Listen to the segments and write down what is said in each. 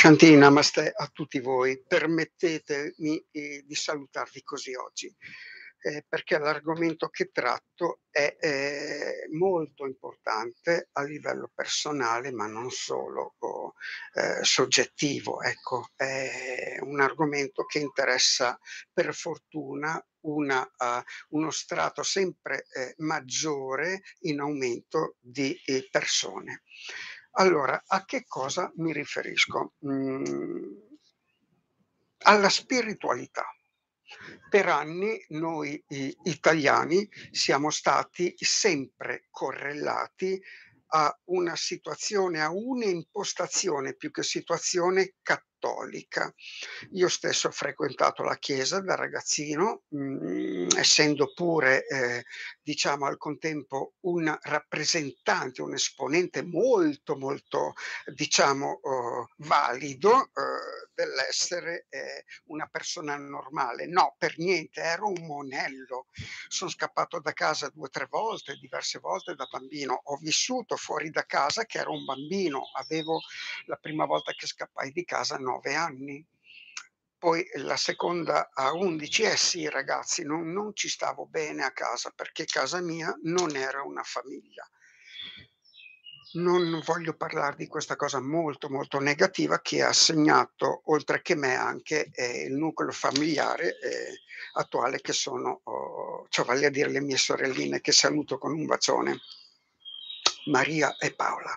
Shanti Namaste a tutti voi. Permettetemi eh, di salutarvi così oggi, eh, perché l'argomento che tratto è eh, molto importante a livello personale, ma non solo oh, soggettivo. Ecco, è un argomento che interessa per fortuna una, uh, uno strato sempre eh, maggiore in aumento di eh, persone. Allora, a che cosa mi riferisco? Mm, alla spiritualità. Per anni noi italiani siamo stati sempre correlati a una situazione, a un'impostazione più che situazione cattolica cattolica. Io stesso ho frequentato la chiesa da ragazzino, mh, mm, essendo pure, eh, diciamo, al contempo un rappresentante, un esponente molto, molto, diciamo, eh, valido eh, dell'essere eh, una persona normale. No, per niente, ero un monello. Sono scappato da casa due o tre volte, diverse volte da bambino. Ho vissuto fuori da casa che ero un bambino. Avevo la prima volta che scappai di casa non 9 anni, poi la seconda a 11. Eh sì ragazzi, non, non ci stavo bene a casa perché casa mia non era una famiglia non voglio parlare di questa cosa molto molto negativa che ha segnato oltre che me anche eh, il nucleo familiare eh, attuale che sono, oh, cioè vale a dire le mie sorelline che saluto con un bacione, Maria e Paola.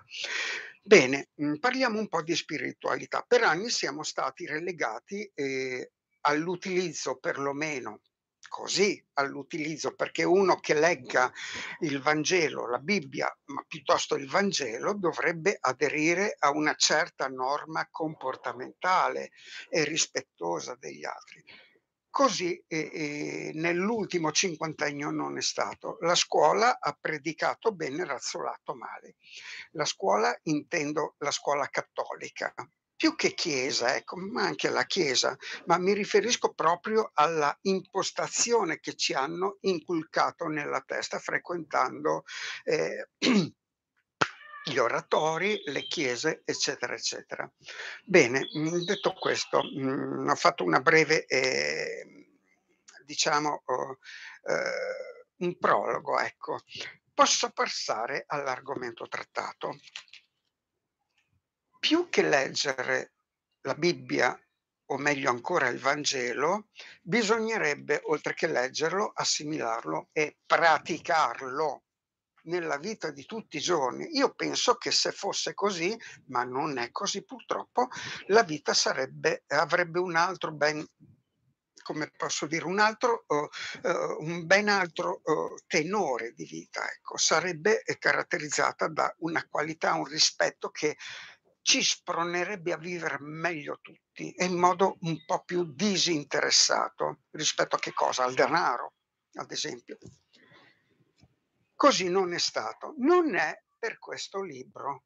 Bene, mm, parliamo un po' di spiritualità. Per anni siamo stati relegati eh, all'utilizzo, perlomeno così, all'utilizzo, perché uno che legga il Vangelo, la Bibbia, ma piuttosto il Vangelo, dovrebbe aderire a una certa norma comportamentale e rispettosa degli altri. Così eh, nell'ultimo cinquantennio non è stato. La scuola ha predicato bene, razzolato male. La scuola intendo la scuola cattolica, più che chiesa, ecco, ma anche la chiesa, ma mi riferisco proprio alla impostazione che ci hanno inculcato nella testa frequentando eh, gli oratori, le chiese, eccetera, eccetera. Bene, mm, detto questo, mh, mm, ho fatto una breve, eh, diciamo, oh, eh, un prologo, ecco. Posso passare all'argomento trattato. Più che leggere la Bibbia, o meglio ancora il Vangelo, bisognerebbe, oltre che leggerlo, assimilarlo e praticarlo nella vita di tutti i giorni. Io penso che se fosse così, ma non è così purtroppo, la vita sarebbe, avrebbe un altro ben come posso dire, un altro, uh, uh, un ben altro uh, tenore di vita, ecco. sarebbe caratterizzata da una qualità, un rispetto che ci spronerebbe a vivere meglio tutti e in modo un po' più disinteressato rispetto a che cosa? Al denaro, ad esempio. Così non è stato, non è per questo libro.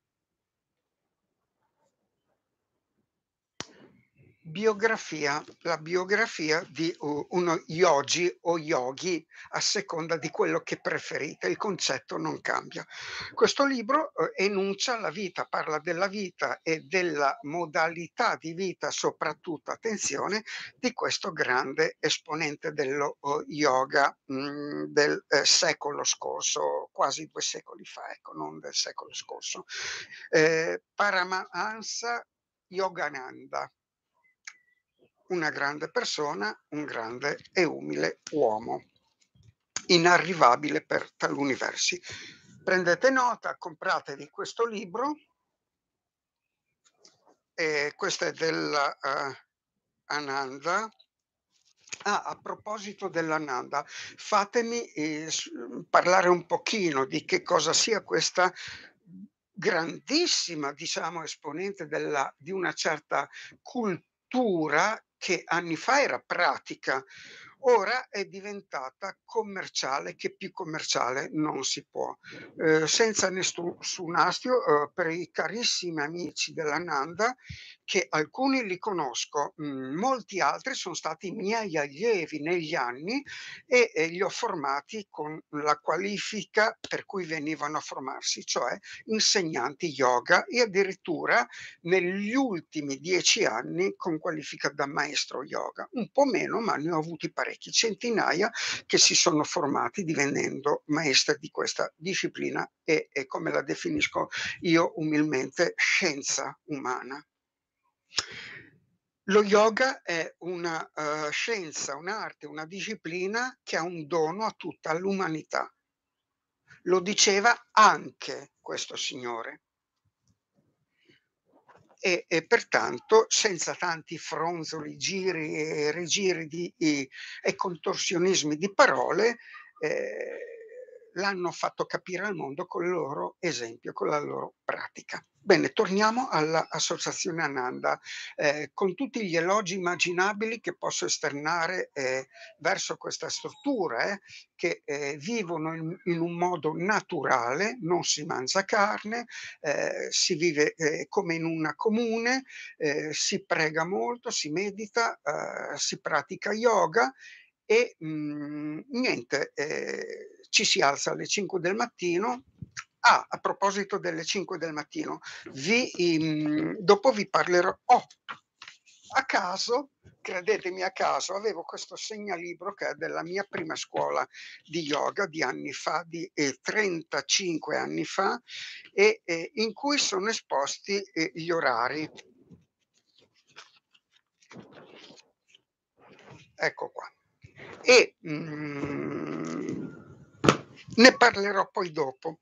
biografia, la biografia di uno yogi o yogi a seconda di quello che preferite, il concetto non cambia. Questo libro eh, enuncia la vita, parla della vita e della modalità di vita, soprattutto attenzione, di questo grande esponente dello eh, yoga mm, del eh, secolo scorso, quasi due secoli fa, ecco, non del secolo scorso. Eh, Paramahansa Yogananda una grande persona, un grande e umile uomo, inarrivabile per taluni versi. Prendete nota, compratevi questo libro, e questo è dell'Ananda. Eh, uh, Ah, a proposito dell'Ananda, fatemi eh, parlare un pochino di che cosa sia questa grandissima, diciamo, esponente della, di una certa cultura che anni fa era pratica, ora è diventata commerciale, che più commerciale non si può. Eh, senza nessun astio, eh, per i carissimi amici della Nanda, che alcuni li conosco, mhmm, molti altri sono stati miei allievi negli anni e, e li ho formati con la qualifica per cui venivano a formarsi, cioè insegnanti yoga e addirittura negli ultimi dieci anni con qualifica da maestro yoga, un po' meno ma ne ho avuti parecchi, centinaia che si sono formati divenendo maestri di questa disciplina e, e come la definisco io umilmente scienza umana. Lo yoga è una uh, scienza, un'arte, una disciplina che ha un dono a tutta l'umanità. Lo diceva anche questo signore. E, e, pertanto senza tanti fronzoli, giri e rigiri di, e, e contorsionismi di parole, eh, l'hanno fatto capire al mondo con il loro esempio, con la loro pratica. Bene, torniamo all'associazione Ananda, eh, con tutti gli elogi immaginabili che posso esternare eh, verso questa struttura, eh, che eh, vivono in, in, un modo naturale, non si mangia carne, eh, si vive eh, come in una comune, si prega molto, si medita, si pratica yoga e mh, mm, niente ci si alza alle 5 del mattino. Ah, a proposito delle 5 del mattino, vi, um, dopo vi parlerò. Oh, a caso, credetemi a caso, avevo questo segnalibro che è della mia prima scuola di yoga di anni fa, di eh, 35 anni fa, e, eh, in cui sono esposti eh, gli orari. Ecco qua. E, mm, ne parlerò poi dopo.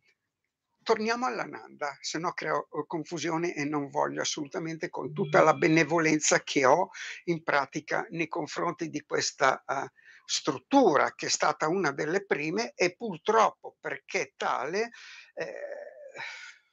Torniamo alla Nanda, se no creo eh, confusione e non voglio assolutamente, con tutta la benevolenza che ho in pratica nei confronti di questa uh, struttura che è stata una delle prime e purtroppo perché tale, eh,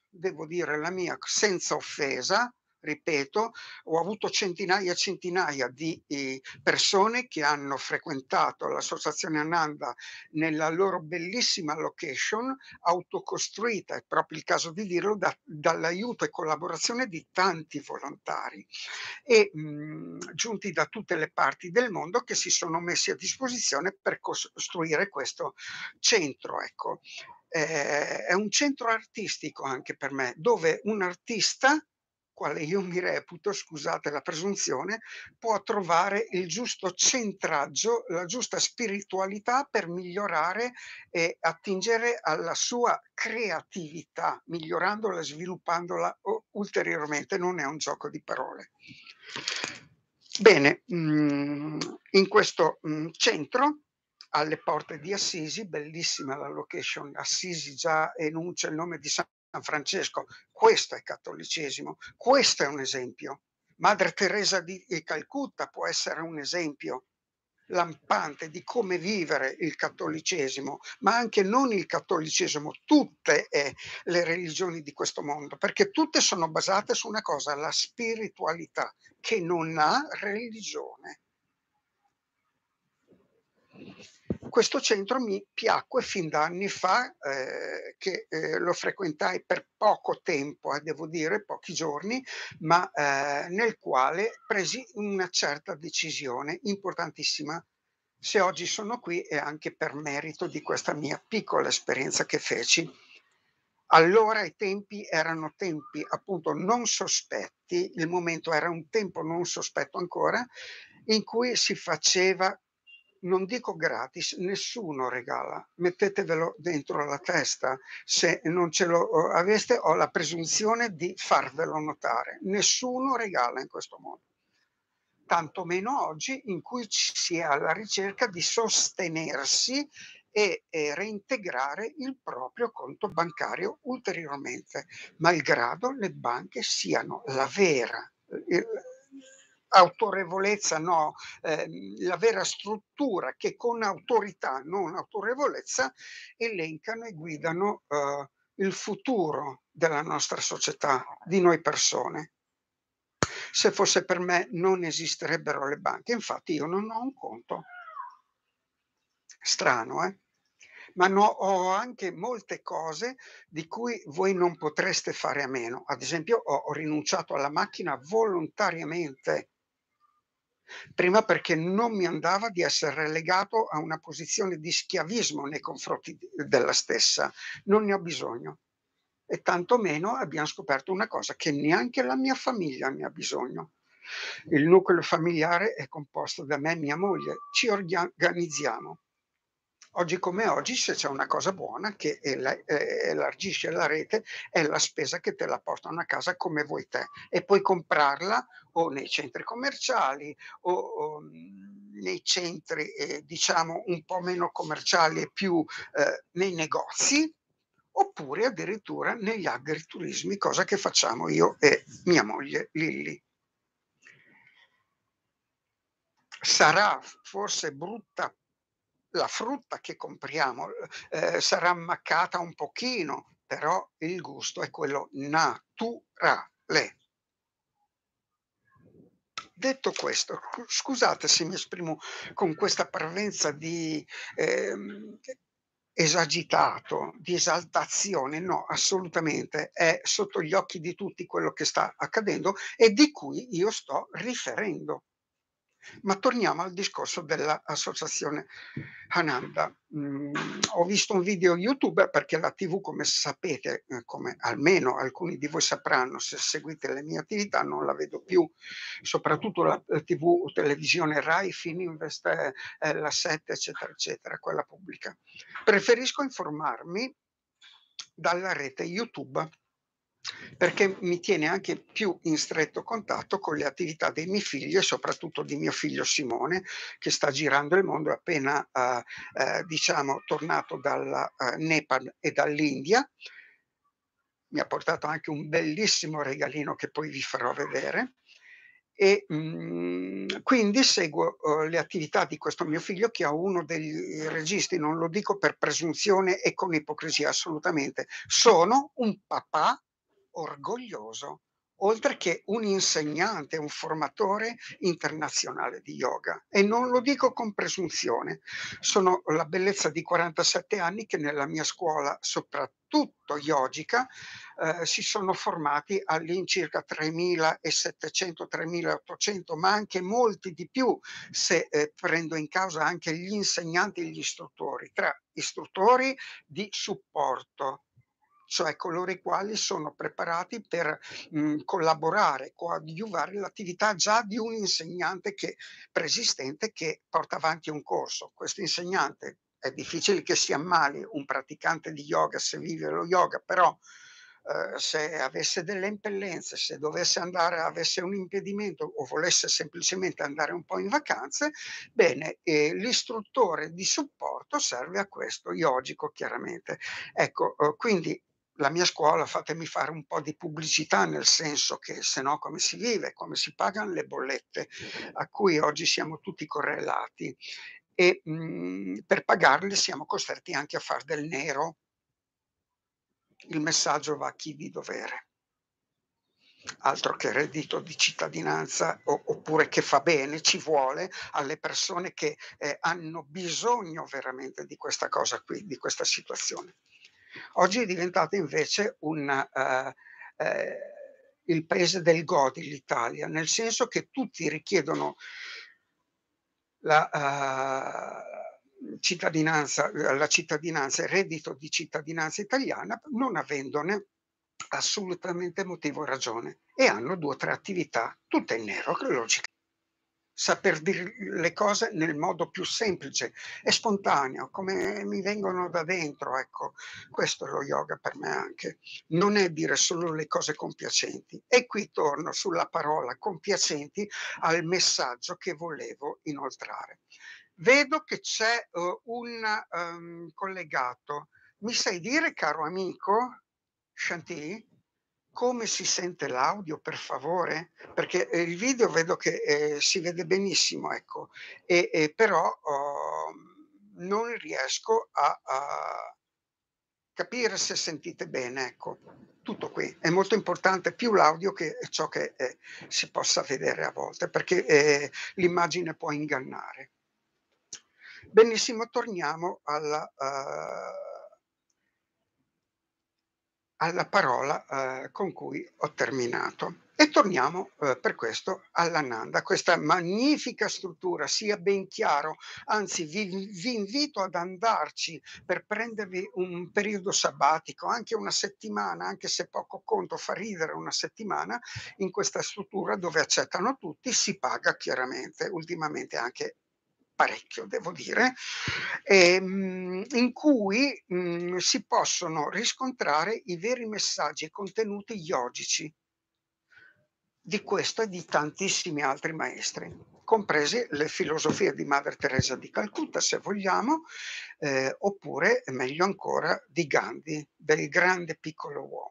devo dire la mia senza offesa, ripeto, ho avuto centinaia e centinaia di eh, persone che hanno frequentato l'associazione Ananda nella loro bellissima location autocostruita, è proprio il caso di dirlo, da, dall'aiuto e collaborazione di tanti volontari e mh, giunti da tutte le parti del mondo che si sono messi a disposizione per costruire questo centro. Ecco. Eh, è un centro artistico anche per me, dove un artista quale io mi reputo, scusate la presunzione, può trovare il giusto centraggio, la giusta spiritualità per migliorare e attingere alla sua creatività, migliorandola, sviluppandola ulteriormente. Non è un gioco di parole. Bene, mm, in questo mm, centro alle porte di Assisi, bellissima la location, Assisi già enuncia il nome di San San Francesco, questo è cattolicesimo, questo è un esempio. Madre Teresa di Calcutta può essere un esempio lampante di come vivere il cattolicesimo, ma anche non il cattolicesimo, tutte eh, le religioni di questo mondo, perché tutte sono basate su una cosa, la spiritualità, che non ha religione. Questo centro mi piacque fin da anni fa, eh, che eh, lo frequentai per poco tempo, eh, devo dire, pochi giorni, ma eh, nel quale presi una certa decisione importantissima. Se oggi sono qui è anche per merito di questa mia piccola esperienza che feci. Allora i tempi erano tempi appunto non sospetti, il momento era un tempo non sospetto ancora, in cui si faceva non dico gratis, nessuno regala, mettetevelo dentro la testa, se non ce lo eh, aveste ho la presunzione di farvelo notare, nessuno regala in questo modo, Tantomeno oggi in cui si è alla ricerca di sostenersi e, e reintegrare il proprio conto bancario ulteriormente, malgrado le banche siano la vera, il, autorevolezza no, eh, la vera struttura che con autorità, non autorevolezza, elencano e guidano eh, il futuro della nostra società, di noi persone. Se fosse per me non esisterebbero le banche, infatti io non ho un conto. Strano, eh? ma no, ho anche molte cose di cui voi non potreste fare a meno. Ad esempio, ho, ho rinunciato alla macchina volontariamente Prima perché non mi andava di essere legato a una posizione di schiavismo nei confronti della stessa, non ne ho bisogno. E tantomeno abbiamo scoperto una cosa, che neanche la mia famiglia ne ha bisogno. Il nucleo familiare è composto da me e mia moglie, ci organizziamo Oggi come oggi, se c'è una cosa buona che eh, elargisce la rete, è la spesa che te la portano a casa come vuoi te e puoi comprarla o nei centri commerciali o, o mm, nei centri eh, diciamo un po' meno commerciali e più eh, nei negozi oppure addirittura negli agriturismi, cosa che facciamo io e mia moglie Lilli. Sarà forse brutta la frutta che compriamo eh, sarà ammaccata un pochino, però il gusto è quello naturale. Detto questo, scusate se mi esprimo con questa parvenza di eh, esagitato, di esaltazione, no, assolutamente, è sotto gli occhi di tutti quello che sta accadendo e di cui io sto riferendo. Ma torniamo al discorso dell'associazione Hananda. Mm, ho visto un video YouTube perché la TV, come sapete, eh, come almeno alcuni di voi sapranno se seguite le mie attività, non la vedo più, soprattutto la TV, televisione Rai, Fininvest, eh, eh la 7, eccetera, eccetera, quella pubblica. Preferisco informarmi dalla rete YouTube perché mi tiene anche più in stretto contatto con le attività dei miei figli e soprattutto di mio figlio Simone che sta girando il mondo appena eh, eh, diciamo tornato dal eh, Nepal e dall'India mi ha portato anche un bellissimo regalino che poi vi farò vedere e mh, mm, quindi seguo uh, le attività di questo mio figlio che è uno dei registi, non lo dico per presunzione e con ipocrisia assolutamente, sono un papà orgoglioso, oltre che un insegnante, un formatore internazionale di yoga. E non lo dico con presunzione, sono la bellezza di 47 anni che nella mia scuola, soprattutto yogica, eh, si sono formati all'incirca 3.700-3.800, ma anche molti di più se eh, prendo in causa anche gli insegnanti e gli istruttori, tra istruttori di supporto cioè coloro i quali sono preparati per mh, mhmm, collaborare, coadiuvare l'attività già di un insegnante che, preesistente che porta avanti un corso. Questo insegnante è difficile che si ammali un praticante di yoga se vive lo yoga, però eh, se avesse delle impellenze, se dovesse andare, avesse un impedimento o volesse semplicemente andare un po' in vacanze, bene, eh, l'istruttore di supporto serve a questo, yogico chiaramente. Ecco, eh, quindi la mia scuola, fatemi fare un po' di pubblicità, nel senso che se no come si vive, come si pagano le bollette a cui oggi siamo tutti correlati e mh, mhmm, per pagarle siamo costretti anche a fare del nero. Il messaggio va a chi di dovere, altro che reddito di cittadinanza o, oppure che fa bene, ci vuole alle persone che eh, hanno bisogno veramente di questa cosa qui, di questa situazione. Oggi è diventata invece una, uh, eh, uh, eh, il paese del godi, l'Italia, nel senso che tutti richiedono la, uh, cittadinanza, la cittadinanza, il reddito di cittadinanza italiana, non avendone assolutamente motivo ragione e hanno due o tre attività, tutte in nero, che saper dire le cose nel modo più semplice e spontaneo, come mi vengono da dentro, ecco, questo è lo yoga per me anche, non è dire solo le cose compiacenti. E qui torno sulla parola compiacenti al messaggio che volevo inoltrare. Vedo che c'è uh, un um, collegato, mi sai dire caro amico Shanti? come si sente l'audio, per favore? Perché eh, il video vedo che eh, si vede benissimo, ecco, e, e però oh, non riesco a, a, capire se sentite bene, ecco. Tutto qui è molto importante più l'audio che ciò che eh, si possa vedere a volte, perché eh, l'immagine può ingannare. Benissimo, torniamo alla. Uh, alla parola eh, con cui ho terminato. E torniamo eh, per questo all'Ananda, questa magnifica struttura, sia ben chiaro, anzi vi, vi, invito ad andarci per prendervi un periodo sabbatico, anche una settimana, anche se poco conto, fa ridere una settimana in questa struttura dove accettano tutti, si paga chiaramente, ultimamente anche parecchio, devo dire, ehm, in cui mh, mhmm, si possono riscontrare i veri messaggi e contenuti yogici di questo e di tantissimi altri maestri, comprese le filosofie di Madre Teresa di Calcutta, se vogliamo, eh, oppure, meglio ancora, di Gandhi, del grande piccolo uomo.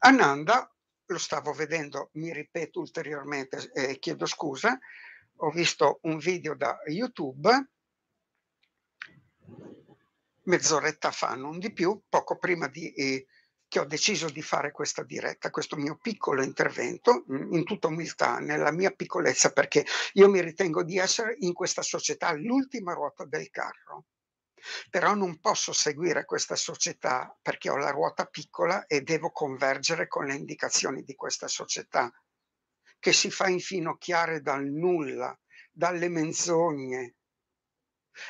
Ananda, lo stavo vedendo, mi ripeto ulteriormente, eh, chiedo scusa, ho visto un video da YouTube mezz'oretta fa, non di più, poco prima di, eh, che ho deciso di fare questa diretta, questo mio piccolo intervento, in tutta umiltà, nella mia piccolezza, perché io mi ritengo di essere in questa società l'ultima ruota del carro. Però non posso seguire questa società perché ho la ruota piccola e devo convergere con le indicazioni di questa società che si fa infinocchiare dal nulla, dalle menzogne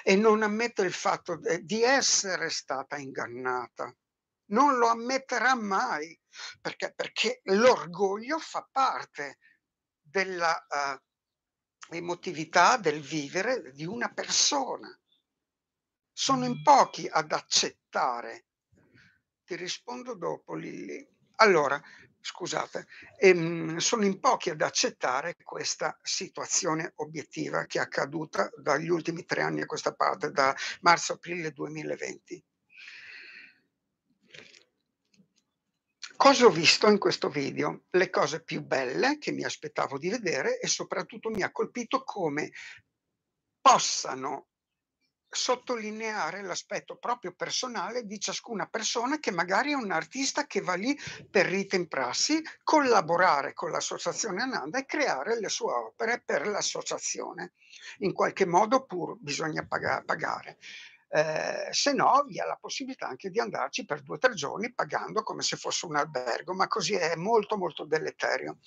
e non ammette il fatto di essere stata ingannata. Non lo ammetterà mai perché, perché l'orgoglio fa parte della uh, emotività, del vivere di una persona. Sono in mm. pochi ad accettare. Ti rispondo dopo, Lilli. Allora, scusate, ehm, sono in pochi ad accettare questa situazione obiettiva che è accaduta dagli ultimi tre anni a questa parte, da marzo-aprile 2020. Cosa ho visto in questo video? Le cose più belle che mi aspettavo di vedere e soprattutto mi ha colpito come possano sottolineare l'aspetto proprio personale di ciascuna persona che magari è un artista che va lì per ritemprarsi, collaborare con l'associazione Ananda e creare le sue opere per l'associazione. In qualche modo pur bisogna pagare. Eh, se no vi è la possibilità anche di andarci per due o tre giorni pagando come se fosse un albergo, ma così è molto molto deleterio.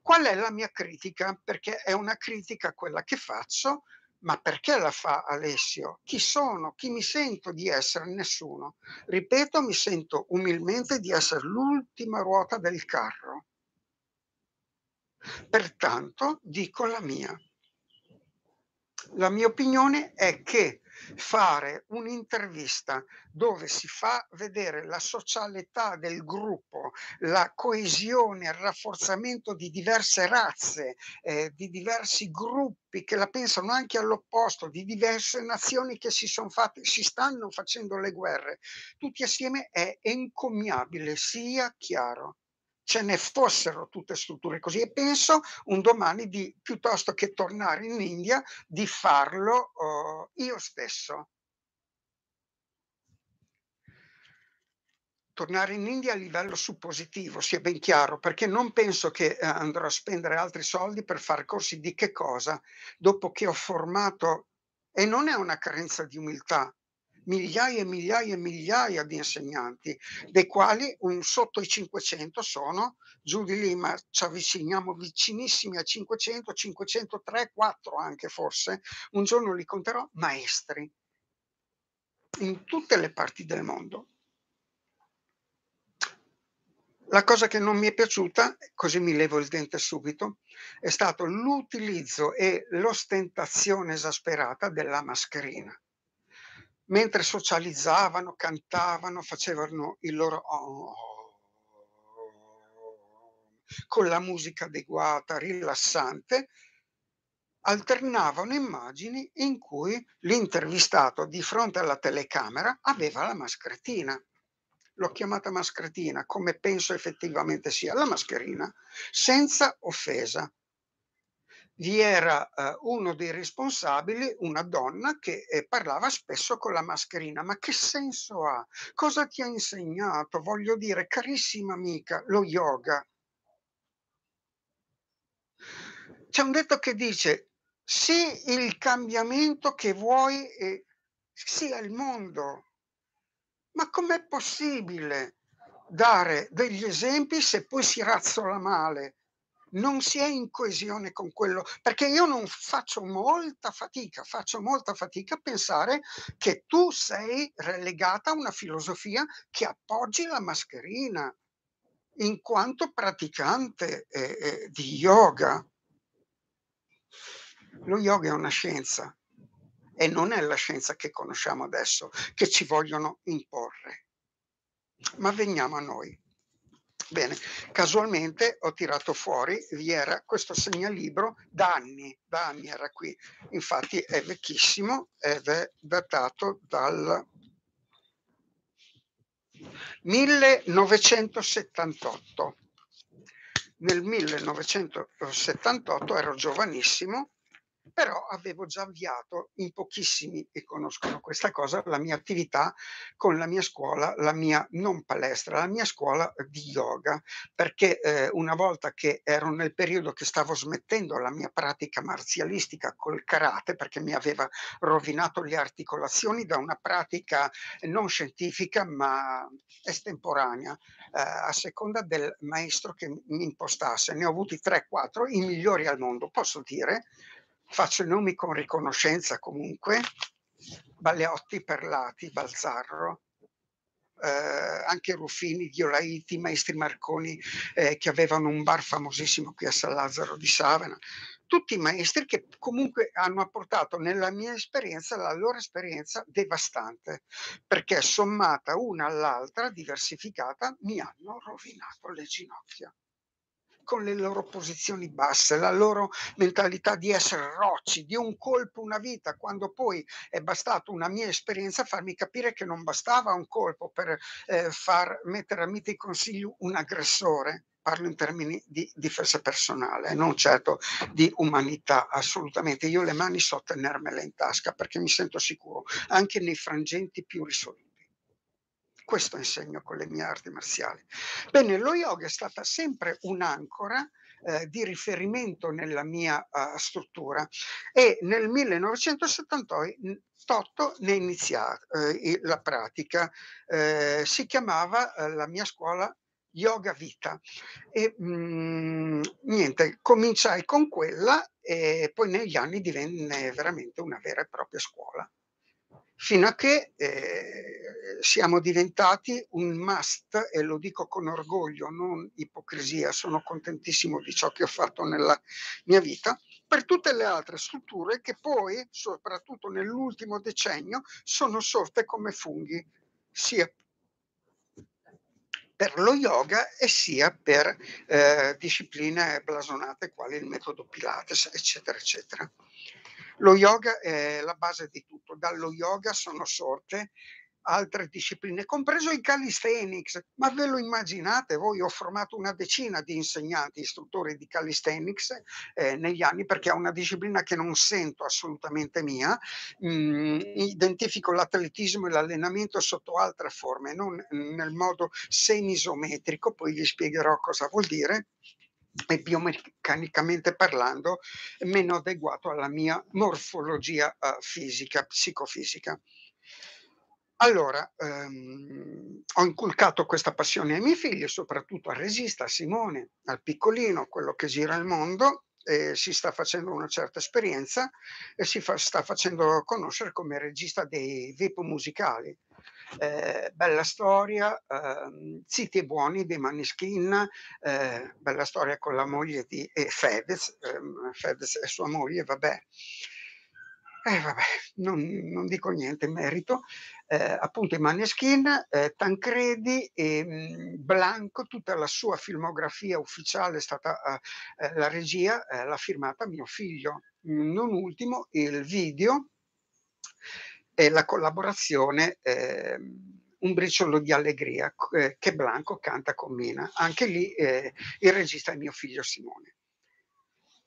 Qual è la mia critica? Perché è una critica quella che faccio ma perché la fa Alessio? Chi sono? Chi mi sento di essere? Nessuno. Ripeto, mi sento umilmente di essere l'ultima ruota del carro. Pertanto dico la mia. La mia opinione è che fare un'intervista dove si fa vedere la socialità del gruppo, la coesione, il rafforzamento di diverse razze, eh, di diversi gruppi che la pensano anche all'opposto, di diverse nazioni che si sono fatte, si stanno facendo le guerre, tutti assieme è encomiabile, sia chiaro ce ne fossero tutte strutture così e penso un domani di, piuttosto che tornare in India, di farlo uh, io stesso. tornare in India a livello suppositivo, sia ben chiaro, perché non penso che eh, andrò a spendere altri soldi per fare corsi di che cosa, dopo che ho formato, e non è una carenza di umiltà, migliaia e migliaia e migliaia di insegnanti, dei quali un sotto i 500 sono, giù di lì, ma ci avviciniamo vicinissimi a 500, 503, 4 anche forse, un giorno li conterò, maestri in tutte le parti del mondo. La cosa che non mi è piaciuta, così mi levo il dente subito, è stato l'utilizzo e l'ostentazione esasperata della mascherina mentre socializzavano, cantavano, facevano il loro oh, con la musica adeguata, rilassante, alternavano immagini in cui l'intervistato di fronte alla telecamera aveva la mascherina. L'ho chiamata mascherina, come penso effettivamente sia, la mascherina, senza offesa, vi era uh, uno dei responsabili, una donna, che eh, parlava spesso con la mascherina. Ma che senso ha? Cosa ti ha insegnato? Voglio dire, carissima amica, lo yoga. C'è un detto che dice, sì il cambiamento che vuoi, eh, sia il mondo. Ma com'è possibile dare degli esempi se poi si razzola male? non si è in coesione con quello, perché io non faccio molta fatica, faccio molta fatica a pensare che tu sei relegata a una filosofia che appoggi la mascherina in quanto praticante eh, eh, di yoga. Lo yoga è una scienza e non è la scienza che conosciamo adesso, che ci vogliono imporre. Ma veniamo a noi. Bene, casualmente ho tirato fuori, vi era questo segnalibro da anni, da anni era qui, infatti è vecchissimo ed è datato dal 1978. Nel 1978 ero giovanissimo però avevo già avviato in pochissimi che conoscono questa cosa la mia attività con la mia scuola, la mia non palestra, la mia scuola di yoga, perché eh, una volta che ero nel periodo che stavo smettendo la mia pratica marzialistica col karate, perché mi aveva rovinato le articolazioni da una pratica non scientifica ma estemporanea, eh, a seconda del maestro che mi impostasse, ne ho avuti 3-4, i migliori al mondo, posso dire Faccio i nomi con riconoscenza comunque, Baleotti, Perlati, Balzarro, eh, anche Ruffini, Ghiolaiti, Maestri Marconi eh, che avevano un bar famosissimo qui a San Lazzaro di Savana, tutti i maestri che comunque hanno apportato nella mia esperienza la loro esperienza devastante, perché sommata una all'altra, diversificata, mi hanno rovinato le ginocchia con le loro posizioni basse, la loro mentalità di essere rocci, di un colpo, una vita, quando poi è bastato una mia esperienza farmi capire che non bastava un colpo per eh, far mettere a mite in consiglio un aggressore parlo in termini di difesa personale, non certo di umanità, assolutamente. Io le mani so tenermele in tasca perché mi sento sicuro, anche nei frangenti più risoluti. Questo insegno con le mie arti marziali. Bene, lo yoga è stata sempre un'ancora eh, di riferimento nella mia uh, struttura e nel 1978 mm, ne iniziò eh, la pratica. Eh, si chiamava eh, la mia scuola Yoga Vita e mh, mm, niente, cominciai con quella e poi negli anni divenne veramente una vera e propria scuola fino a che eh, siamo diventati un must, e lo dico con orgoglio, non ipocrisia, sono contentissimo di ciò che ho fatto nella mia vita, per tutte le altre strutture che poi, soprattutto nell'ultimo decennio, sono sorte come funghi, sia per lo yoga e sia per eh, discipline blasonate quali il metodo Pilates, eccetera, eccetera. Lo yoga è la base di tutto, dallo yoga sono sorte altre discipline, compreso il calisthenics. Ma ve lo immaginate voi? Ho formato una decina di insegnanti, istruttori di calisthenics eh, negli anni perché è una disciplina che non sento assolutamente mia. Mm, identifico l'atletismo e l'allenamento sotto altre forme, non nel modo semisometrico, poi vi spiegherò cosa vuol dire e biomeccanicamente parlando meno adeguato alla mia morfologia eh, fisica, psicofisica. Allora, ehm, ho inculcato questa passione ai miei figli, soprattutto a Resista, a Simone, al piccolino, quello che gira il mondo, e si sta facendo una certa esperienza e si fa, sta facendo conoscere come regista dei VIP musicali. Eh, bella Storia, eh, Zitti e Buoni dei Maniskin, eh, Bella Storia con la moglie di eh, Fedez, ehm, Fedez è sua moglie, vabbè. Eh, vabbè, non, non, dico niente in merito, eh, appunto i Maneskin, eh, Tancredi e ehm, mh, Blanco, tutta la sua filmografia ufficiale è stata eh, la regia, l'ha firmata mio figlio, non ultimo il video e la collaborazione eh, Un briciolo di allegria eh, che Blanco canta con Mina. Anche lì eh, il regista è mio figlio Simone.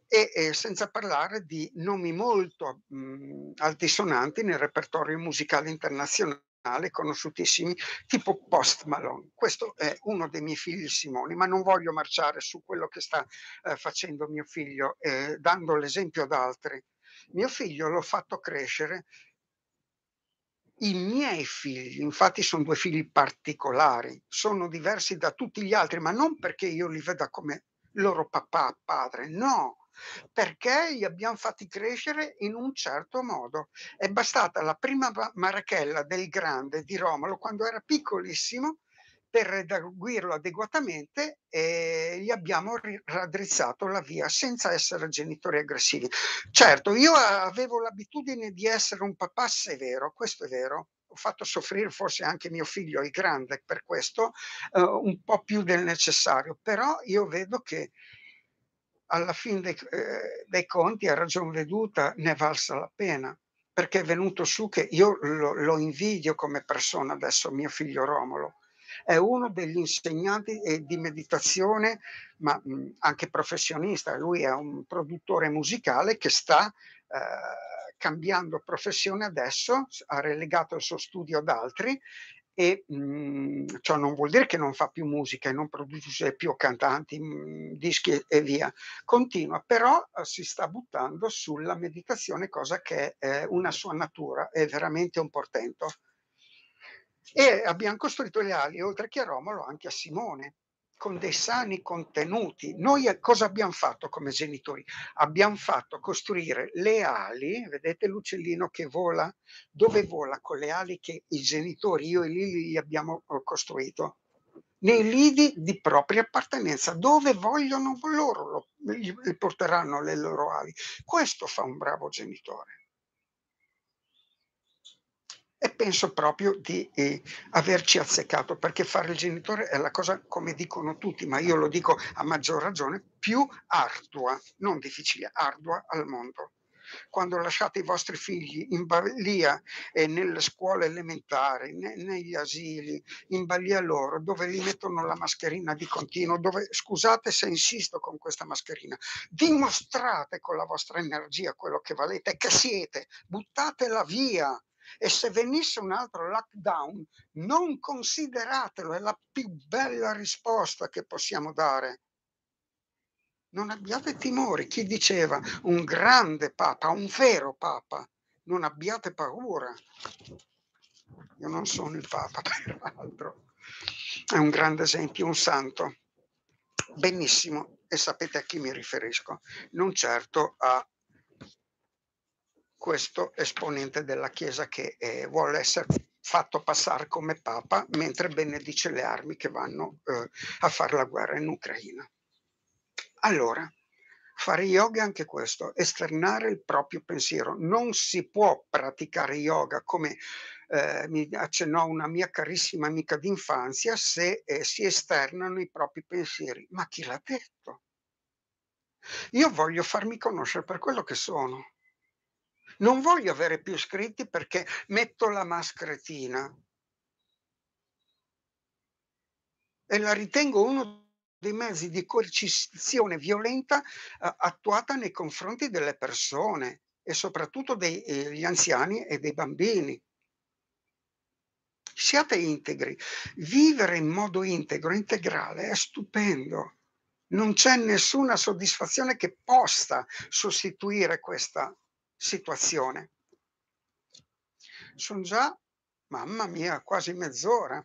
E eh, senza parlare di nomi molto mh, mm, altisonanti nel repertorio musicale internazionale conosciutissimi, tipo Post Malone. Questo è uno dei miei figli Simone ma non voglio marciare su quello che sta eh, facendo mio figlio, eh, dando l'esempio ad altri. Mio figlio l'ho fatto crescere i miei figli, infatti sono due figli particolari, sono diversi da tutti gli altri, ma non perché io li veda come loro papà, padre, no, perché li abbiamo fatti crescere in un certo modo. È bastata la prima marachella del grande di Romolo quando era piccolissimo per redarguirlo adeguatamente e eh, gli abbiamo raddrizzato la via senza essere genitori aggressivi. Certo, io avevo l'abitudine di essere un papà severo, questo è vero, ho fatto soffrire forse anche mio figlio, il grande, per questo, eh, un po' più del necessario, però io vedo che alla fine dei, eh, dei conti, a ragion veduta, ne è valsa la pena perché è venuto su che io lo, lo, invidio come persona adesso, mio figlio Romolo, è uno degli insegnanti eh, di meditazione, ma mm, anche professionista, lui è un produttore musicale che sta eh, cambiando professione adesso, ha relegato il suo studio ad altri e mh, mm, ciò non vuol dire che non fa più musica e non produce più cantanti, mh, mm, dischi e via, continua, però eh, si sta buttando sulla meditazione, cosa che è una sua natura, è veramente un portento e abbiamo costruito le ali, oltre che a Romolo, anche a Simone, con dei sani contenuti. Noi eh, cosa abbiamo fatto come genitori? Abbiamo fatto costruire le ali, vedete l'uccellino che vola? Dove vola con le ali che i genitori, io e Lili, gli abbiamo eh, costruito? Nei lidi di propria appartenenza, dove vogliono loro, lo, gli, porteranno le loro ali. Questo fa un bravo genitore e penso proprio di eh, averci azzeccato, perché fare il genitore è la cosa, come dicono tutti, ma io lo dico a maggior ragione, più ardua, non difficile, ardua al mondo. Quando lasciate i vostri figli in balia eh, nelle scuole elementari, ne, negli asili, in balia loro, dove li mettono la mascherina di continuo, dove, scusate se insisto con questa mascherina, dimostrate con la vostra energia quello che valete, che siete, buttatela via, e se venisse un altro lockdown, non consideratelo, è la più bella risposta che possiamo dare. Non abbiate timore, chi diceva un grande papa, un vero papa, non abbiate paura. Io non sono il papa, peraltro. È un grande esempio, un santo. Benissimo, e sapete a chi mi riferisco, non certo a questo esponente della Chiesa che eh, vuole essere fatto passare come Papa mentre benedice le armi che vanno eh, a fare la guerra in Ucraina. Allora, fare yoga è anche questo, esternare il proprio pensiero. Non si può praticare yoga come eh, mi accennò una mia carissima amica d'infanzia se eh, si esternano i propri pensieri. Ma chi l'ha detto? Io voglio farmi conoscere per quello che sono. Non voglio avere più scritti perché metto la mascretina e la ritengo uno dei mezzi di coercizione violenta eh, attuata nei confronti delle persone e soprattutto degli eh, anziani e dei bambini. Siate integri. Vivere in modo integro, integrale, è stupendo. Non c'è nessuna soddisfazione che possa sostituire questa situazione. Sono già, mamma mia, quasi mezz'ora.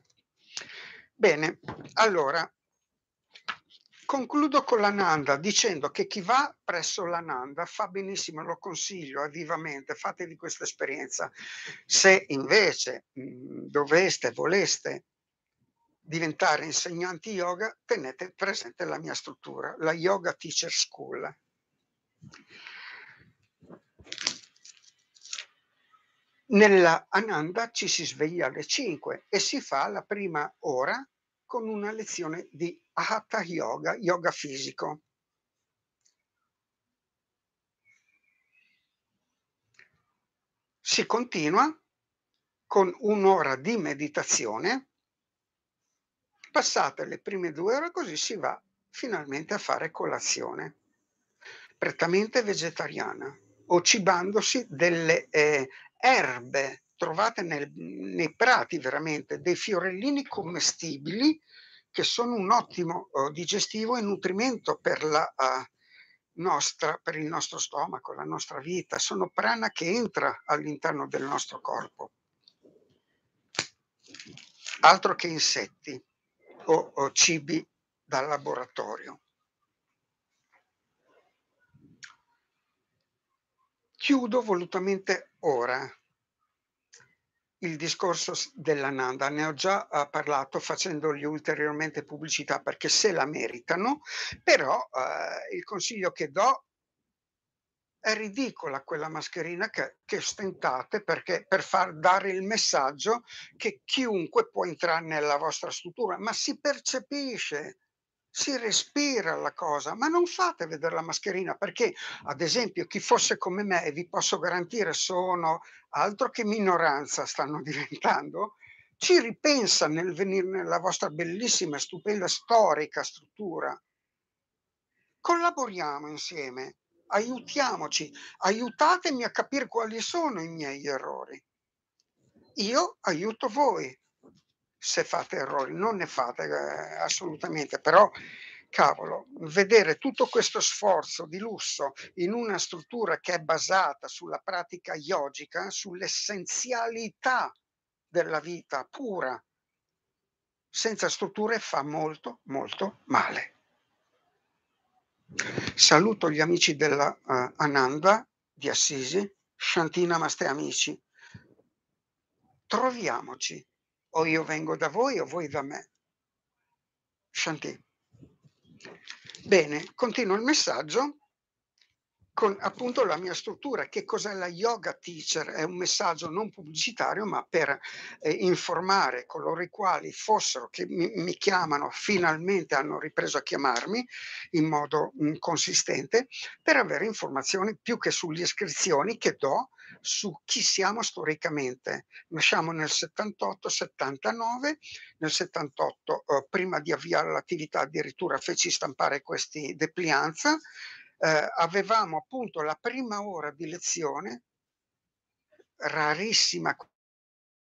Bene, allora concludo con l'Ananda dicendo che chi va presso l'Ananda fa benissimo, lo consiglio vivamente, fatevi questa esperienza. Se invece mh, mm, doveste, voleste diventare insegnanti yoga, tenete presente la mia struttura, la Yoga Teacher School. Nella Ananda ci si sveglia alle 5 e si fa la prima ora con una lezione di Hatha Yoga, yoga fisico. Si continua con un'ora di meditazione. Passate le prime due ore così si va finalmente a fare colazione prettamente vegetariana o cibandosi delle eh, erbe trovate nel, nei prati veramente, dei fiorellini commestibili che sono un ottimo uh, digestivo e nutrimento per, la, uh, nostra, per il nostro stomaco, la nostra vita. Sono prana che entra all'interno del nostro corpo. Altro che insetti o, o cibi da laboratorio. Chiudo volutamente ora il discorso della Nanda, ne ho già uh, parlato facendogli ulteriormente pubblicità perché se la meritano, però uh, il consiglio che do è ridicola quella mascherina che, che stentate perché, per far dare il messaggio che chiunque può entrare nella vostra struttura, ma si percepisce si respira la cosa, ma non fate vedere la mascherina perché, ad esempio, chi fosse come me, e vi posso garantire sono altro che minoranza stanno diventando, ci ripensa nel venire nella vostra bellissima, stupenda, storica struttura. Collaboriamo insieme, aiutiamoci, aiutatemi a capire quali sono i miei errori. Io aiuto voi, se fate errori, non ne fate eh, assolutamente, però cavolo, vedere tutto questo sforzo di lusso in una struttura che è basata sulla pratica yogica, sull'essenzialità della vita pura, senza strutture fa molto, molto male. Saluto gli amici della uh, Ananda di Assisi, Shantina Maste amici. Troviamoci o io vengo da voi o voi da me. Shanti. Bene, continuo il messaggio con appunto la mia struttura. Che cos'è la yoga teacher? È un messaggio non pubblicitario, ma per eh, informare coloro i quali fossero che mi, mi, chiamano, finalmente hanno ripreso a chiamarmi in modo mh, mm, consistente, per avere informazioni più che sulle iscrizioni che do su chi siamo storicamente. Nasciamo nel 78-79, nel 78 eh, prima di avviare l'attività addirittura feci stampare questi deplianza eh, avevamo appunto la prima ora di lezione, rarissima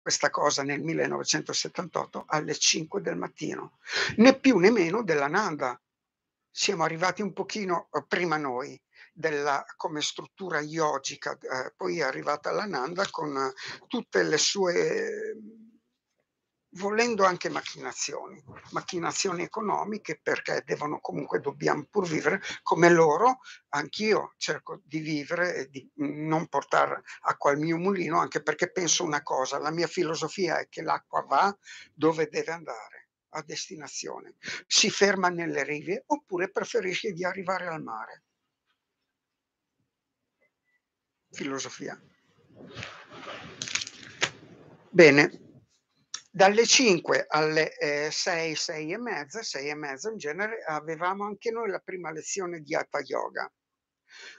questa cosa nel 1978, alle 5 del mattino, né più né meno della Nanda. Siamo arrivati un pochino eh, prima noi della, come struttura yogica, eh, poi è arrivata la Nanda con eh, tutte le sue volendo anche macchinazioni, macchinazioni economiche perché devono comunque, dobbiamo pur vivere come loro, anch'io cerco di vivere e di non portare acqua al mio mulino anche perché penso una cosa, la mia filosofia è che l'acqua va dove deve andare, a destinazione, si ferma nelle rive oppure preferisce di arrivare al mare. Filosofia. Bene, dalle 5 alle eh, 6, 6 e mezza, 6 e mezza in genere, avevamo anche noi la prima lezione di Hatha Yoga.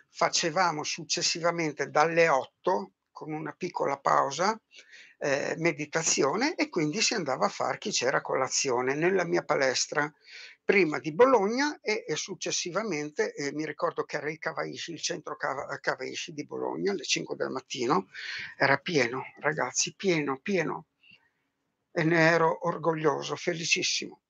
Facevamo successivamente dalle 8, con una piccola pausa, eh, meditazione e quindi si andava a fare chi c'era colazione nella mia palestra, prima di Bologna e, e successivamente, eh, mi ricordo che era il Cavaisci, il centro Cavaisci di Bologna, alle 5 del mattino, era pieno, ragazzi, pieno, pieno e ne ero orgoglioso, felicissimo.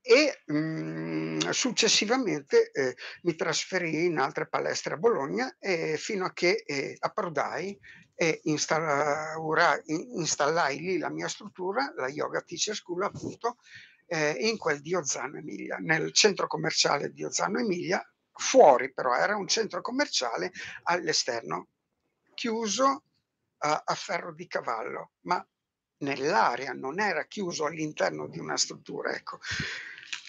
E mh, mm, successivamente eh, mi trasferì in altre palestre a Bologna eh, fino a che eh, approdai e installai lì la mia struttura, la Yoga Teacher School appunto, eh, in quel di Ozzano Emilia, nel centro commerciale di Ozzano Emilia, fuori però era un centro commerciale all'esterno, chiuso a, a ferro di cavallo, ma nell'area, non era chiuso all'interno di una struttura. Ecco.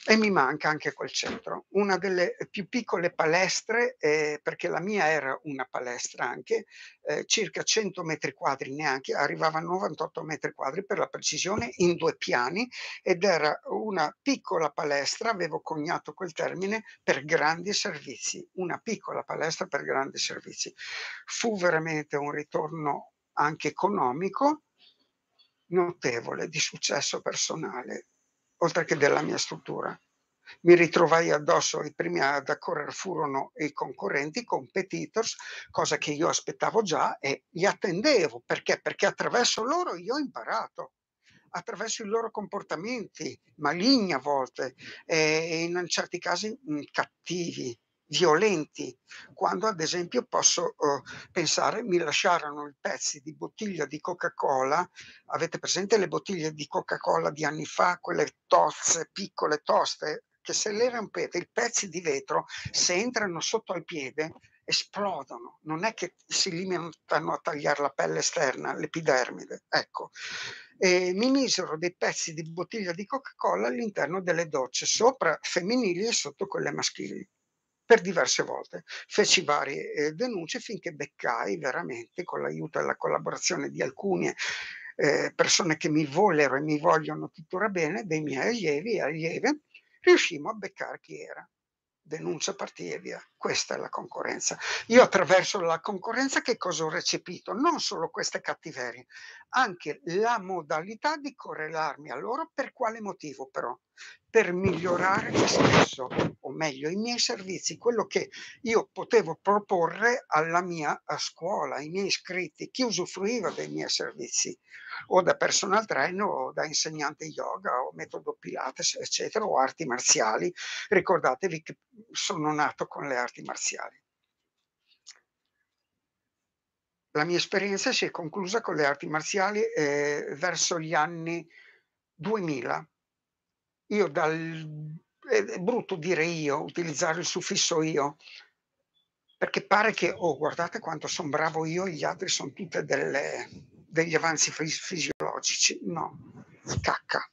E mi manca anche quel centro, una delle più piccole palestre, eh, perché la mia era una palestra anche, eh, circa 100 metri quadri neanche, arrivava a 98 metri quadri per la precisione, in due piani, ed era una piccola palestra, avevo coniato quel termine, per grandi servizi, una piccola palestra per grandi servizi. Fu veramente un ritorno anche economico, notevole di successo personale, oltre che della mia struttura. Mi ritrovai addosso i primi ad accorrere furono i concorrenti, i competitors, cosa che io aspettavo già e li attendevo. Perché? Perché attraverso loro io ho imparato attraverso i loro comportamenti maligni a volte eh, e in certi casi cattivi violenti, quando ad esempio posso uh, pensare mi lasciarono i pezzi di bottiglia di Coca-Cola, avete presente le bottiglie di Coca-Cola di anni fa, quelle tozze, piccole, toste, che se le rompete, i pezzi di vetro, se entrano sotto al piede, esplodono, non è che si limitano a tagliare la pelle esterna, l'epidermide, ecco. E mi misero dei pezzi di bottiglia di Coca-Cola all'interno delle docce, sopra femminili e sotto quelle maschili per diverse volte. Feci varie eh, denunce finché beccai veramente con l'aiuto e la collaborazione di alcune eh, persone che mi vollero e mi vogliono tuttora bene, dei miei allievi e allieve, riuscimmo a beccare chi era. Denuncia partì e via. Questa è la concorrenza. Io attraverso la concorrenza che cosa ho recepito? Non solo queste cattiverie, anche la modalità di correlarmi a loro per quale motivo però? Per migliorare me stesso, o meglio i miei servizi, quello che io potevo proporre alla mia scuola, ai miei iscritti, chi usufruiva dei miei servizi, o da personal trainer, o da insegnante yoga, o metodo Pilates, eccetera, o arti marziali. Ricordatevi che sono nato con le arti marziali. La mia esperienza si è conclusa con le arti marziali eh, verso gli anni 2000. Io dal... È brutto dire io, utilizzare il suffisso io, perché pare che, oh, guardate quanto sono bravo io, e gli altri sono tutti degli avanzi fisi- fisiologici. No, cacca.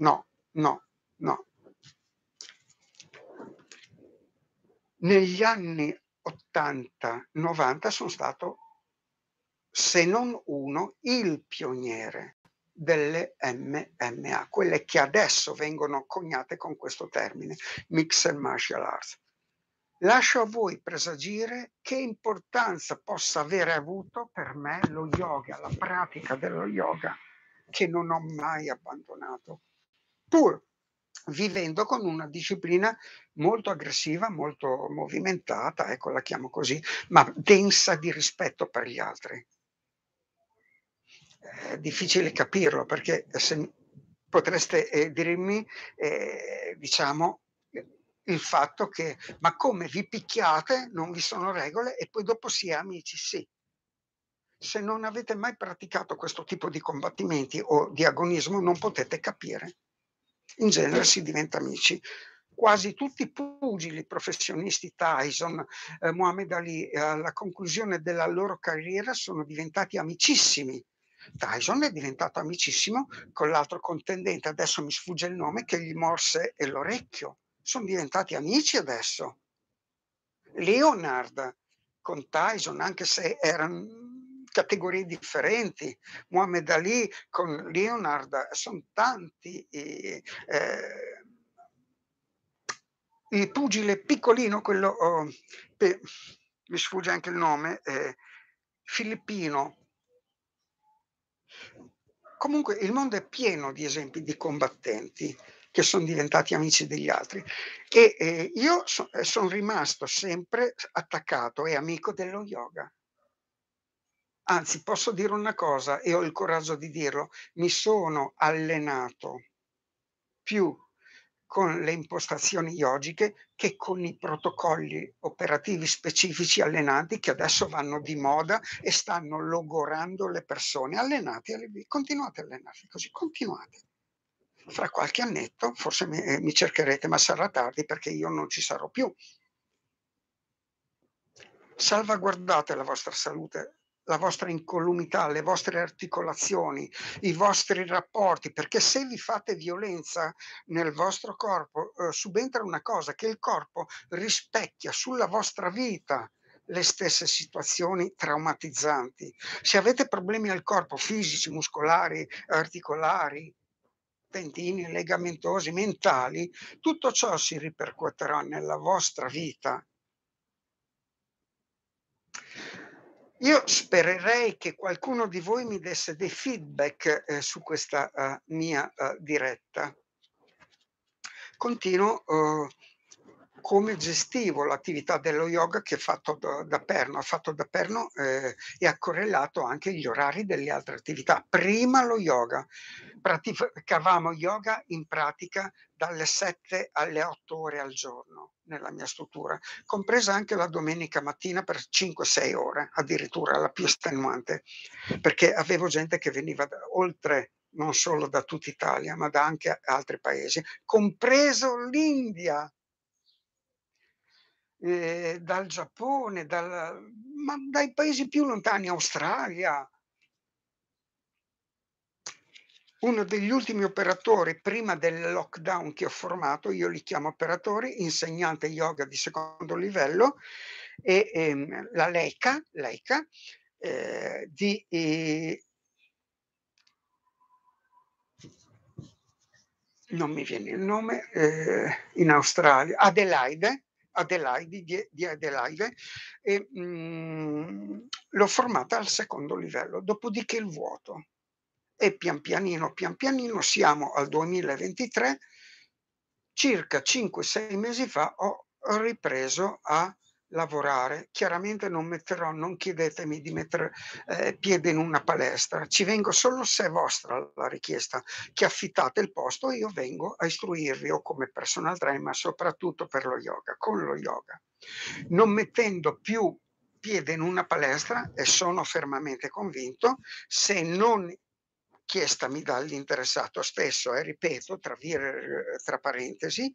No, no, no. Negli anni 80-90 sono stato se non uno, il pioniere delle MMA, quelle che adesso vengono coniate con questo termine, Mixed Martial Arts. Lascio a voi presagire che importanza possa avere avuto per me lo yoga, la pratica dello yoga, che non ho mai abbandonato, pur vivendo con una disciplina molto aggressiva, molto movimentata, ecco la chiamo così, ma densa di rispetto per gli altri. Eh, difficile capirlo perché se potreste eh, dirmi, eh, diciamo, il fatto che, ma come vi picchiate, non vi sono regole e poi dopo si è amici, sì. Se non avete mai praticato questo tipo di combattimenti o di agonismo non potete capire. In genere si diventa amici. Quasi tutti i pugili professionisti Tyson, eh, Muhammad Ali, alla conclusione della loro carriera sono diventati amicissimi Tyson è diventato amicissimo con l'altro contendente, adesso mi sfugge il nome, che gli morse l'orecchio. Sono diventati amici adesso. Leonard con Tyson, anche se erano categorie differenti. Muhammad Ali con Leonard, sono tanti. Eh, il pugile piccolino, quello, oh, eh, mi sfugge anche il nome, eh, filippino, comunque il mondo è pieno di esempi di combattenti che sono diventati amici degli altri e eh, io so, sono rimasto sempre attaccato e amico dello yoga. Anzi, posso dire una cosa e ho il coraggio di dirlo, mi sono allenato più con le impostazioni yogiche che con i protocolli operativi specifici allenati che adesso vanno di moda e stanno logorando le persone. Allenate, allenate continuate a allenarvi così, continuate. Fra qualche annetto forse mi, eh, mi cercherete, ma sarà tardi perché io non ci sarò più. Salvaguardate la vostra salute la vostra incolumità, le vostre articolazioni, i vostri rapporti, perché se vi fate violenza nel vostro corpo eh, subentra una cosa, che il corpo rispecchia sulla vostra vita le stesse situazioni traumatizzanti. Se avete problemi al corpo fisici, muscolari, articolari, tendini, legamentosi, mentali, tutto ciò si ripercuoterà nella vostra vita io spererei che qualcuno di voi mi desse dei feedback eh, su questa uh, mia uh, diretta. Continuo uh, come gestivo l'attività dello yoga che è fatto da, da perno, fatto da perno eh, e ha correlato anche gli orari delle altre attività. Prima lo yoga, praticavamo yoga in pratica dalle 7 alle 8 ore al giorno nella mia struttura, compresa anche la domenica mattina per 5-6 ore, addirittura la più estenuante, perché avevo gente che veniva da, oltre non solo da tutta Italia, ma da anche altri paesi, compreso l'India, eh, dal Giappone, dal, ma dai paesi più lontani, Australia. Uno degli ultimi operatori prima del lockdown che ho formato, io li chiamo operatori, insegnante yoga di secondo livello, e ehm, la Leica, Leica eh, di eh, non mi viene il nome, eh, in Australia, Adelaide, Adelaide, di, di Adelaide e mh, mm, l'ho formata al secondo livello, dopodiché il vuoto. E pian pianino, pian pianino, siamo al 2023, circa 5-6 mesi fa ho ripreso a lavorare, chiaramente non metterò, non chiedetemi di mettere eh, piede in una palestra, ci vengo solo se è vostra la richiesta, che affittate il posto io vengo a istruirvi o come personal trainer, ma soprattutto per lo yoga, con lo yoga. Non mettendo più piede in una palestra, e sono fermamente convinto, se non chiestami dall'interessato stesso, e eh, ripeto, tra, vir- tra parentesi,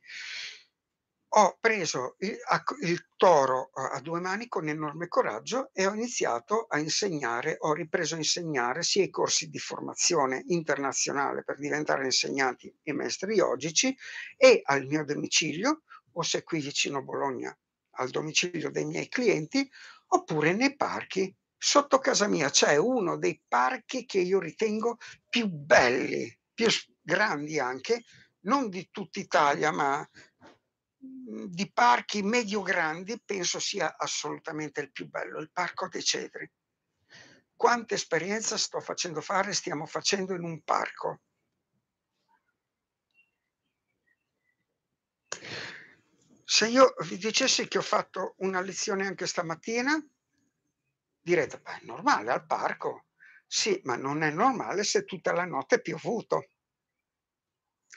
ho preso il, il toro a, due mani con enorme coraggio e ho iniziato a insegnare, ho ripreso a insegnare sia i corsi di formazione internazionale per diventare insegnanti e maestri yogici e al mio domicilio, o se qui vicino a Bologna, al domicilio dei miei clienti, oppure nei parchi. Sotto casa mia c'è uno dei parchi che io ritengo più belli, più grandi anche, non di tutta Italia, ma Mhmm, di parchi medio-grandi penso sia assolutamente il più bello, il Parco dei Cedri. Quanta esperienza sto facendo fare, stiamo facendo in un parco. Se io vi dicessi che ho fatto una lezione anche stamattina, direte, beh, è normale, al parco. Sì, ma non è normale se tutta la notte è piovuto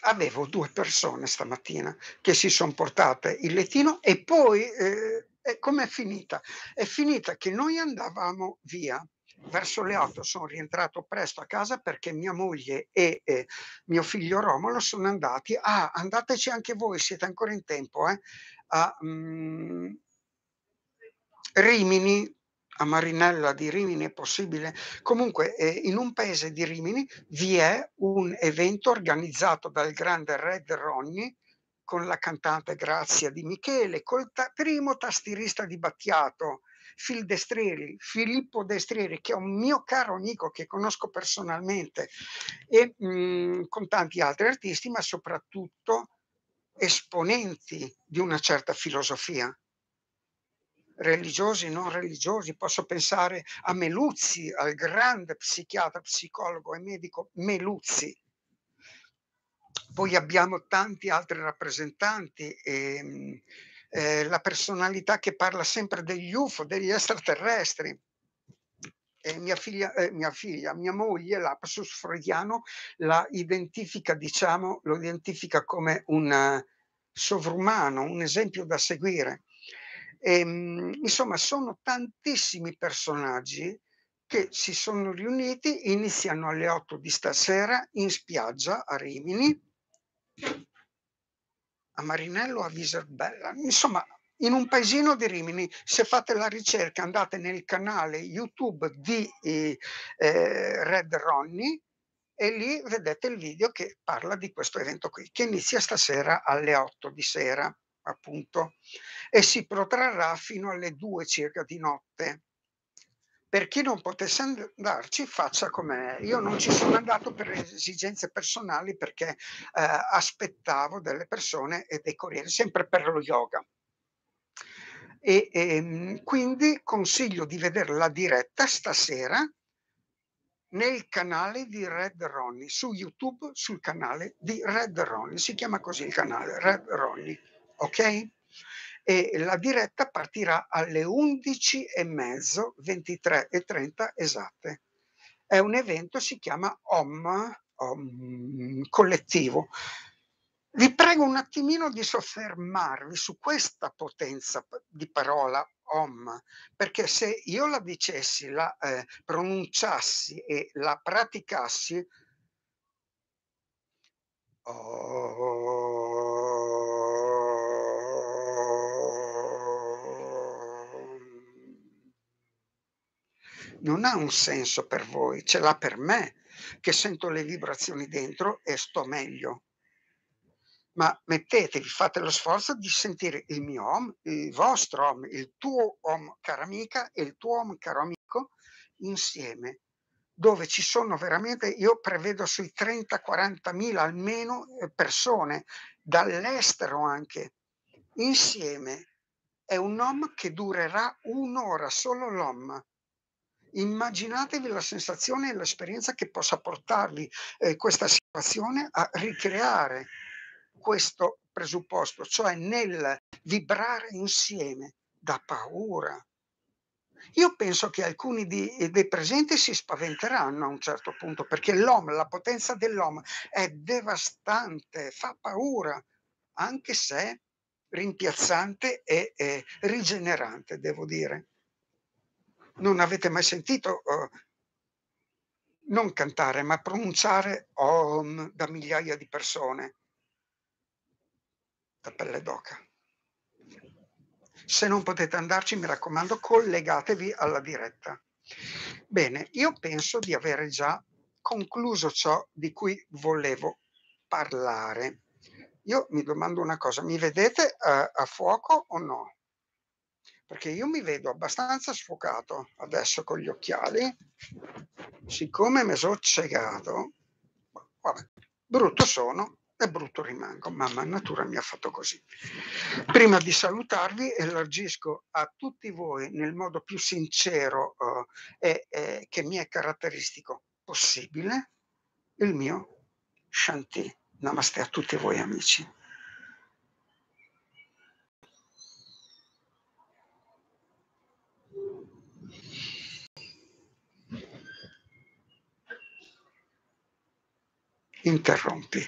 avevo due persone stamattina che si sono portate il lettino e poi eh, com'è finita? È finita che noi andavamo via. Verso le 8 sono rientrato presto a casa perché mia moglie e eh, mio figlio Romolo sono andati. Ah, andateci anche voi, siete ancora in tempo, eh, a mh, mm, Rimini, a Marinella di Rimini è possibile. Comunque eh, in un paese di Rimini vi è un evento organizzato dal grande Red Ronnie con la cantante Grazia di Michele, col ta- primo tastierista di Battiato, Phil Destrieri, Filippo Destrieri, che è un mio caro amico che conosco personalmente, e mh, mm, con tanti altri artisti, ma soprattutto esponenti di una certa filosofia religiosi, non religiosi, posso pensare a Meluzzi, al grande psichiatra, psicologo e medico Meluzzi. Poi abbiamo tanti altri rappresentanti, e, ehm, eh, la personalità che parla sempre degli UFO, degli extraterrestri. E mia figlia, eh, mia figlia, mia moglie, l'apsus freudiano, la identifica, diciamo, lo identifica come un sovrumano, un esempio da seguire e, ehm, insomma, sono tantissimi personaggi che si sono riuniti, iniziano alle 8 di stasera in spiaggia a Rimini, a Marinello, a Viserbella, insomma in un paesino di Rimini. Se fate la ricerca andate nel canale YouTube di eh, eh, Red Ronnie e lì vedete il video che parla di questo evento qui, che inizia stasera alle 8 di sera appunto, e si protrarrà fino alle due circa di notte. Per chi non potesse andarci, faccia come Io non ci sono andato per esigenze personali perché eh, aspettavo delle persone e dei corrieri, sempre per lo yoga. E, e, ehm, quindi consiglio di vedere la diretta stasera nel canale di Red Ronnie, su YouTube, sul canale di Red Ronnie, si chiama così il canale, Red Ronnie ok? E la diretta partirà alle 11.30, 30 esatte. È un evento, si chiama OM, OM collettivo. Vi prego un attimino di soffermarvi su questa potenza di parola om, perché se io la dicessi, la eh, pronunciassi e la praticassi, oh, non ha un senso per voi, ce l'ha per me, che sento le vibrazioni dentro e sto meglio. Ma mettetevi, fate lo sforzo di sentire il mio om, il vostro om, il tuo om, cara amica, e il tuo om, caro amico, insieme, dove ci sono veramente, io prevedo sui 30-40 mila almeno eh, persone, dall'estero anche, insieme. È un om che durerà un'ora, solo l'om Immaginatevi la sensazione e l'esperienza che possa portarvi eh, questa situazione a ricreare questo presupposto, cioè nel vibrare insieme da paura. Io penso che alcuni di, eh, dei presenti si spaventeranno a un certo punto perché l'OM, la potenza dell'OM è devastante, fa paura, anche se rimpiazzante e, e rigenerante, devo dire non avete mai sentito eh, non cantare, ma pronunciare Om da migliaia di persone da pelle d'oca. Se non potete andarci, mi raccomando, collegatevi alla diretta. Bene, io penso di avere già concluso ciò di cui volevo parlare. Io mi domando una cosa, mi vedete a, eh, a fuoco o no? perché io mi vedo abbastanza sfocato adesso con gli occhiali, siccome mi sono ciecato, vabbè, brutto sono e brutto rimango, mamma natura mi ha fatto così. Prima di salutarvi elargisco a tutti voi nel modo più sincero eh, e, e che mi è caratteristico possibile il mio Shanti. Namaste a tutti voi amici. interrumpe.